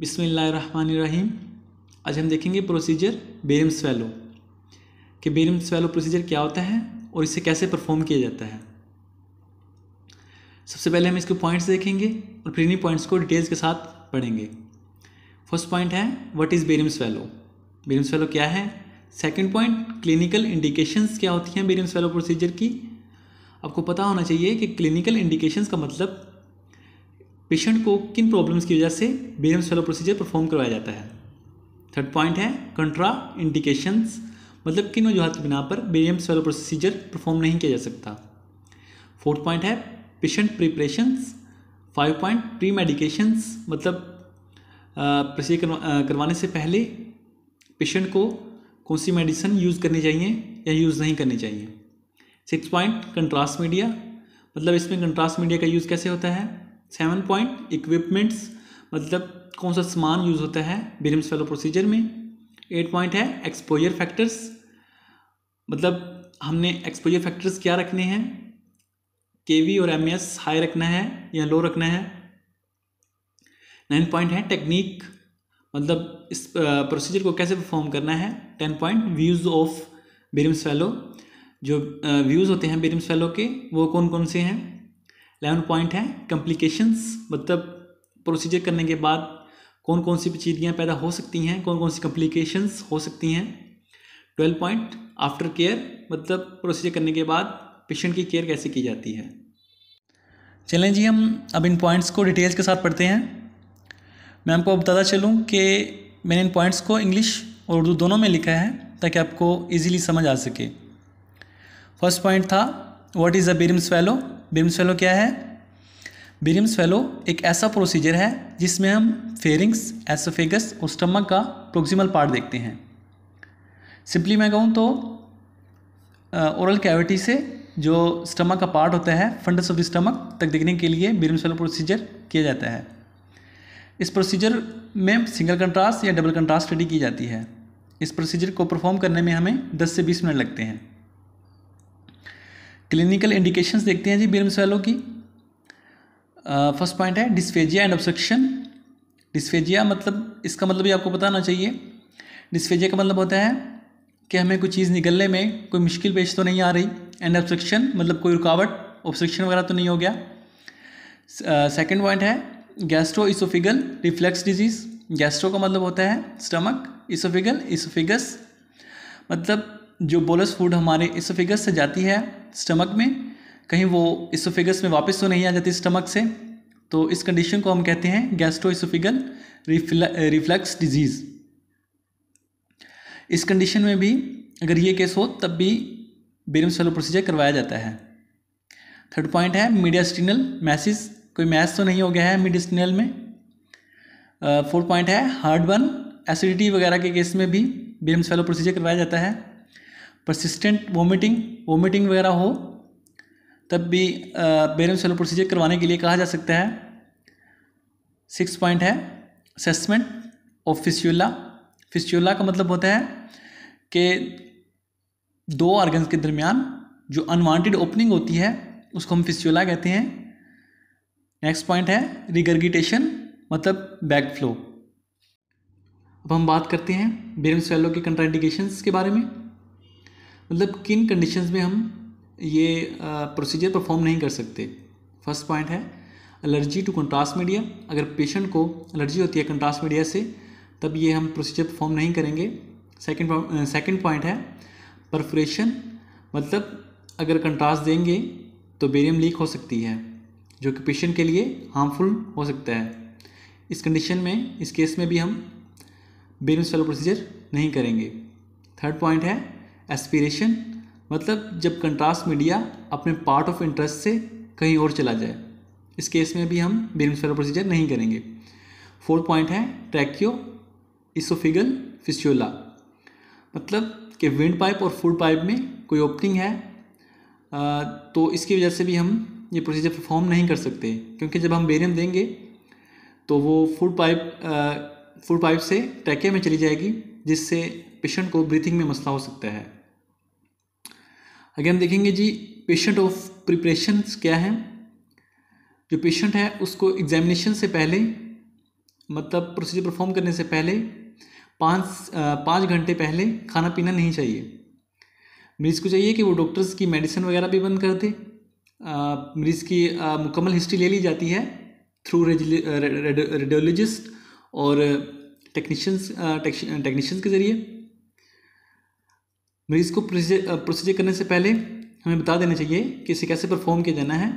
बिसमीम आज हम देखेंगे प्रोसीजर बेरियम स्वेलो कि बेरियम स्वेलो प्रोसीजर क्या होता है और इसे कैसे परफॉर्म किया जाता है सबसे पहले हम इसके पॉइंट्स देखेंगे और फिर इन्हीं पॉइंट्स को डिटेल्स के साथ पढ़ेंगे फर्स्ट पॉइंट है what is barium swallow barium swallow क्या है सेकेंड पॉइंट क्लिनिकल इंडिकेशंस क्या होती हैं बेरियम स्वेलो प्रोसीजर की आपको पता होना चाहिए कि क्लिनिकल इंडिकेशंस का मतलब पेशेंट को किन प्रॉब्लम्स की वजह से बेरम स्वेलो प्रोसीजर परफॉर्म करवाया जाता है थर्ड पॉइंट है कंट्रा इंडिकेशंस मतलब किन वजूहत की बिना पर बेरियम स्वेलो प्रोसीजर परफॉर्म नहीं किया जा सकता फोर्थ पॉइंट है patient preparations five point pre medications मतलब प्रोसीजर करवाने से पहले पेशेंट को कौन सी मेडिसिन यूज़ करनी चाहिए या यूज़ नहीं करनी चाहिए सिक्स पॉइंट कंट्रास्ट मीडिया मतलब इसमें कंट्रास्ट मीडिया का यूज़ कैसे होता है सेवन पॉइंट इक्विपमेंट्स मतलब कौन सा सामान यूज़ होता है बिलिम्स फेलो प्रोसीजर में एट पॉइंट है एक्सपोजर फैक्टर्स मतलब हमने एक्सपोजर फैक्टर्स क्या रखने हैं के वी और एम एस हाई रखना है या लो रखना है नाइन पॉइंट है टेक्निक मतलब इस प्रोसीजर को कैसे परफॉर्म करना है ten point views of barium swallow जो व्यूज़ होते हैं बेरिम्स फेलो के वो कौन कौन से हैं एलेवन पॉइंट है कम्प्लिकेशंस मतलब प्रोसीजर करने के बाद कौन कौन सी पेचीदगियाँ पैदा हो सकती हैं कौन कौन सी कम्प्लिकेशंस हो सकती हैं ट्वेल्व पॉइंट आफ्टर केयर मतलब प्रोसीजर करने के बाद पेशेंट की केयर कैसे की जाती है चलें जी हम अब इन पॉइंट्स को डिटेल्स के साथ पढ़ते हैं मैं आपको बताता चलूँ कि मैंने इन पॉइंट्स को इंग्लिश और उर्दू दोनों में लिखा है ताकि आपको इजीली समझ आ सके फर्स्ट पॉइंट था what is a barium swallow बिम्स फेलो क्या है बिरिम्स फेलो एक ऐसा प्रोसीजर है जिसमें हम फेरिंग्स एसोफेगस और स्टमक का प्रोक्सिमल पार्ट देखते हैं सिंपली मैं कहूँ तो ओरल कैविटी से जो स्टमक का पार्ट होता है फंडस ऑफ द स्टमक तक देखने के लिए बिरिम्स फेलो प्रोसीजर किया जाता है इस प्रोसीजर में सिंगल कंट्रास्ट या डबल कंट्रास्ट स्टडी की जाती है इस प्रोसीजर को परफॉर्म करने में हमें 10 से 20 मिनट लगते हैं क्लिनिकल इंडिकेशंस देखते हैं जी बेरम सेलों की फर्स्ट पॉइंट है डिस्फेजिया एंड ऑब्सक्शन डिस्फेजिया मतलब इसका मतलब भी आपको पता होना चाहिए डिस्फेजिया का मतलब होता है कि हमें कोई चीज़ निकलने में कोई मुश्किल पेश तो नहीं आ रही एंड ऑब्सक्शन मतलब कोई रुकावट ऑब्सक्शन वगैरह तो नहीं हो गया सेकेंड पॉइंट है gastro oesophageal reflux disease gastro का मतलब होता है स्टमक इसोफिगल इसोफिगस मतलब जो बोलस फूड हमारे इसोफिगस से जाती है स्टमक में कहीं वो इसोफिगस में वापस तो नहीं आ जाती स्टमक से तो इस कंडीशन को हम कहते हैं गैस्ट्रो इसोफिगल रिफ्लक्स डिजीज़ इस कंडीशन में भी अगर ये केस हो तब भी बेरम सेलो प्रोसीजर करवाया जाता है थर्ड पॉइंट है मीडियास्टिनल मैसेज कोई मैस तो नहीं हो गया है मीडियास्टिनल में फोर्थ uh, पॉइंट है हार्ड बर्न एसिडिटी वगैरह के केस में भी बेरम सेलो प्रोसीजर करवाया जाता है परसिस्टेंट वोमिटिंग वोमिटिंग वगैरह हो तब भी बेरम सेलो प्रोसीजर करवाने के लिए कहा जा सकता है सिक्स पॉइंट है असेसमेंट ऑफ फिस्यूला फिस्यूला का मतलब होता है कि दो ऑर्गन्स के दरमियान जो अनवांटेड ओपनिंग होती है उसको हम फिस्यूला कहते हैं नेक्स्ट पॉइंट है रिगर्गिटेशन मतलब बैक फ्लो अब हम बात करते हैं बेरम सेलो के कंट्राइंडिकेशंस के बारे में मतलब किन कंडीशंस में हम ये प्रोसीजर परफॉर्म नहीं कर सकते फर्स्ट पॉइंट है एलर्जी टू कंट्रास्ट मीडिया अगर पेशेंट को एलर्जी होती है कंट्रास्ट मीडिया से तब ये हम प्रोसीजर परफॉर्म नहीं करेंगे सेकेंड सेकेंड पॉइंट है परफ्रेशन मतलब अगर कंट्रास्ट देंगे तो बेरियम लीक हो सकती है जो कि पेशेंट के लिए हार्मफुल हो सकता है इस कंडीशन में इस केस में भी हम बेरियम सेलो प्रोसीजर नहीं करेंगे थर्ड पॉइंट है एस्पिरेशन मतलब जब कंट्रास्ट मीडिया अपने पार्ट ऑफ इंटरेस्ट से कहीं और चला जाए इस केस में भी हम बेरिम्सफेरो प्रोसीजर नहीं करेंगे फोर्थ पॉइंट है ट्रैक्यो इसोफिगल फिस्योला मतलब कि विंड पाइप और फूड पाइप में कोई ओपनिंग है तो इसकी वजह से भी हम ये प्रोसीजर परफॉर्म नहीं कर सकते क्योंकि जब हम बेरियम देंगे तो वो फूड पाइप फूड पाइप से ट्रैके में चली जाएगी जिससे पेशेंट को ब्रीथिंग में मसला हो सकता है आगे हम देखेंगे जी पेशेंट ऑफ प्रिपरेशन क्या है जो पेशेंट है उसको एग्जामिनेशन से पहले मतलब प्रोसीजर परफॉर्म करने से पहले पाँच पाँच घंटे पहले खाना पीना नहीं चाहिए मरीज़ को चाहिए कि वो डॉक्टर्स की मेडिसिन वगैरह भी बंद कर दे मरीज़ की मुकम्मल हिस्ट्री ले ली जाती है थ्रू रेडियोलॉजिस्ट और टेक्नीशियंस टेक्नीशियंस के ज़रिए मरीज को प्रोसीजर करने से पहले हमें बता देना चाहिए कि इसे कैसे परफॉर्म किया जाना है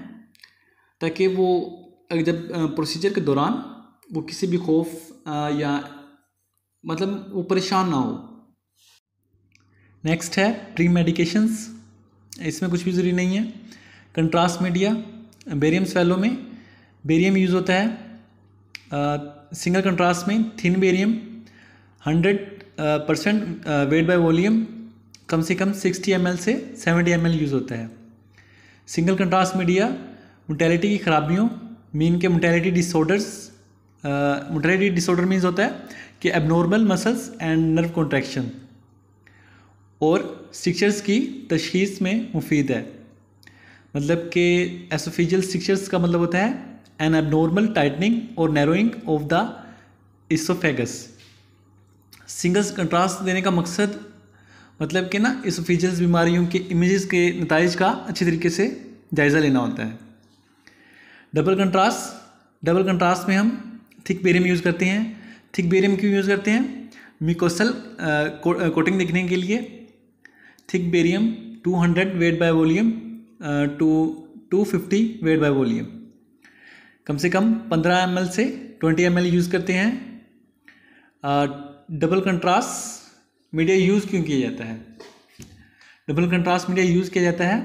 ताकि वो जब प्रोसीजर के दौरान वो किसी भी खौफ या मतलब वो परेशान ना हो नेक्स्ट है प्री मेडिकेशंस इसमें कुछ भी ज़रूरी नहीं है कंट्रास्ट मीडिया बेरियम स्वेलो में बेरियम यूज़ होता है आ, सिंगल कंट्रास्ट में thin barium hundred percent weight by volume कम से कम 60 एम से 70 एम यूज़ होता है सिंगल कंट्रास्ट मीडिया मोटेलिटी की खराबियों मीन के motility disorders motility disorder means होता है कि abnormal muscles and nerve contraction और स्ट्रक्चर्स की तशीस में मुफीद है मतलब कि एसोफिजल स्ट्रक्चर्स का मतलब होता है एन एबनॉर्मल टाइटनिंग और narrowing of the oesophagus single contrast देने का मकसद मतलब कि ना इस फीजल्स बीमारियों के इमेजेस के नतज का अच्छे तरीके से जायज़ा लेना होता है डबल कंट्रास्ट डबल कंट्रास्ट में हम थिक बेरियम यूज़ करते हैं थिक बेरियम क्यों यूज़ करते हैं मिकोसल कोटिंग देखने के लिए thick barium 200 weight by volume to 250 weight by volume कम से कम 15 एम से 20 एम यूज़ करते हैं डबल कंट्रास्ट मीडिया यूज़ क्यों किया जाता है डबल कंट्रास्ट मीडिया यूज़ किया जाता है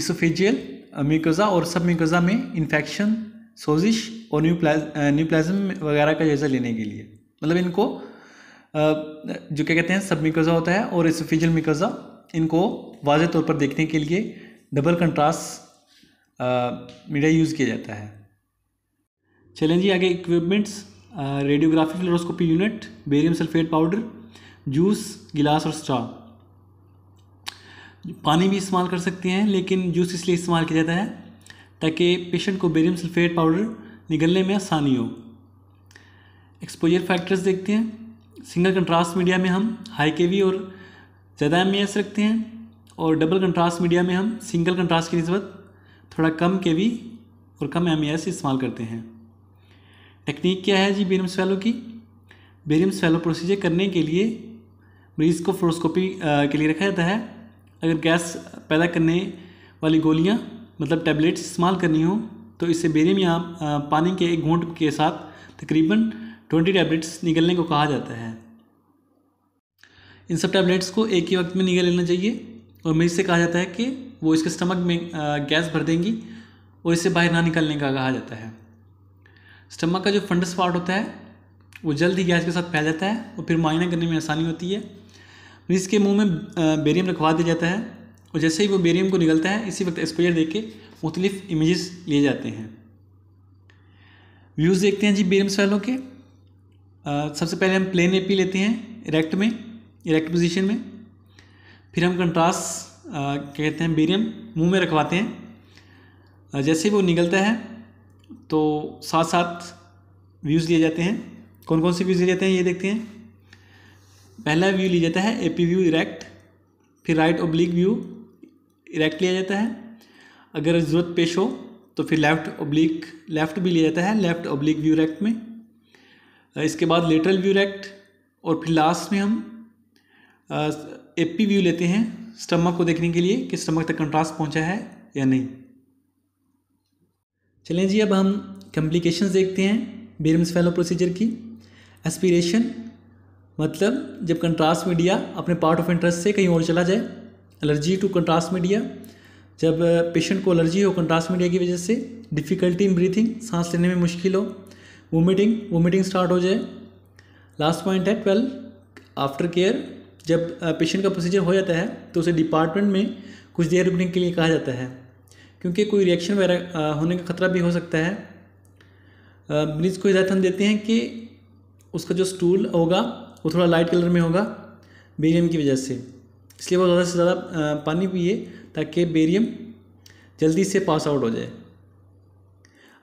इसोफेजियल म्यूकोजा और सब म्यूकोजा में इन्फेक्शन सोजिश और न्यू न्यूप्लाज्म वगैरह का जायजा लेने के लिए मतलब इनको जो क्या कहते हैं सब म्यूकोज़ा होता है और इसोफेजियल म्यूकोज़ा इनको वाज तौर पर देखने के लिए डबल कंट्रास्ट मीडिया यूज़ किया जाता है चलें जी आगे equipments radiography fluoroscopy unit barium sulphate powder juice गिलास और स्ट्रॉ पानी भी इस्तेमाल कर सकते हैं लेकिन जूस इसलिए इस्तेमाल किया जाता है ताकि पेशेंट को बेरियम सल्फेट पाउडर निगलने में आसानी हो एक्सपोजर फैक्टर्स देखते हैं सिंगल कंट्रास्ट मीडिया में हम हाई के और ज़्यादा एम रखते हैं और डबल कंट्रास्ट मीडिया में हम सिंगल कंट्रास्ट की नस्बत थोड़ा कम के और कम एम इस्तेमाल करते हैं टेक्निक क्या है जी बेरियम स्वेलो की बेरियम स्वेलो प्रोसीजर करने के लिए मरीज को फ्लोस्कोपी के लिए रखा जाता है अगर गैस पैदा करने वाली गोलियाँ मतलब टैबलेट्स इस्तेमाल करनी हो तो इससे बेरियम या पानी के एक घूंट के साथ तकरीबन ट्वेंटी टैबलेट्स निकलने को कहा जाता है इन सब टैबलेट्स को एक ही वक्त में निकल लेना चाहिए और मरीज से कहा जाता है कि वो इसके स्टमक में गैस भर देंगी और इससे बाहर ना निकलने का कहा जाता है स्टमक का जो फंडस पार्ट होता है वो जल्द ही गैस के साथ फैल जाता है और फिर मायना करने में आसानी होती है इसके मुंह में बेरियम रखवा दिया जाता है और जैसे ही वो बेरियम को निकलता है इसी वक्त एक्सपोजर देख के मुख्तलिफ इमेज़ लिए जाते हैं व्यूज़ देखते हैं जी बेरियम सेलों के आ, सबसे पहले हम प्लेन एपी लेते हैं इरेक्ट में इरेक्ट पोजिशन में फिर हम कंट्रास्ट कहते हैं बेरियम मुँह में रखवाते हैं जैसे ही वो निकलता है तो साथ साथ व्यूज़ लिए जाते हैं कौन कौन से व्यूज़ लिए जाते हैं ये देखते हैं पहला व्यू लिया जाता है ए पी व्यू इरेक्ट फिर राइट ओब्लिक व्यू इरेक्ट लिया जाता है अगर ज़रूरत पेश हो तो फिर लेफ्ट ओब्लिक लेफ़्ट भी लिया जाता है लेफ़्ट ओब्लिक व्यू रैक्ट में इसके बाद लेटरल व्यू रैक्ट और फिर लास्ट में हम ए पी व्यू लेते हैं स्टमक को देखने के लिए कि स्टमक तक कंट्रास्ट पहुंचा है या नहीं चलें जी अब हम कम्प्लिकेशन देखते हैं बेरम्स फैलो प्रोसीजर की एस्पिरेशन मतलब जब कंट्रास्ट मीडिया अपने पार्ट ऑफ इंटरेस्ट से कहीं और चला जाए एलर्जी टू कंट्रास्ट मीडिया जब पेशेंट को एलर्जी हो कंट्रास्ट मीडिया की वजह से डिफ़िकल्टी इन ब्रीथिंग सांस लेने में मुश्किल हो वोमिटिंग वोमिटिंग स्टार्ट हो जाए लास्ट पॉइंट है ट्वेल्व आफ्टर केयर जब पेशेंट का प्रोसीजर हो जाता है तो उसे डिपार्टमेंट में कुछ देर रुकने के लिए कहा जाता है क्योंकि कोई रिएक्शन वगैरह होने का खतरा भी हो सकता है मरीज को हिदायत हम देते हैं कि उसका जो स्टूल होगा वो थोड़ा लाइट कलर में होगा बेरियम की वजह से इसलिए वो ज़्यादा से ज़्यादा पानी पिए ताकि बेरियम जल्दी से पास आउट हो जाए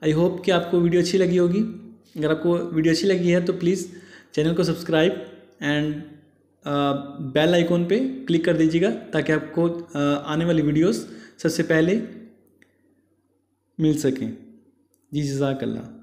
आई होप कि आपको वीडियो अच्छी लगी होगी अगर आपको वीडियो अच्छी लगी है तो प्लीज़ चैनल को सब्सक्राइब एंड बेल आइकॉन पे क्लिक कर दीजिएगा ताकि आपको आने वाली वीडियोस सबसे पहले मिल सकें जी जजाकल्ला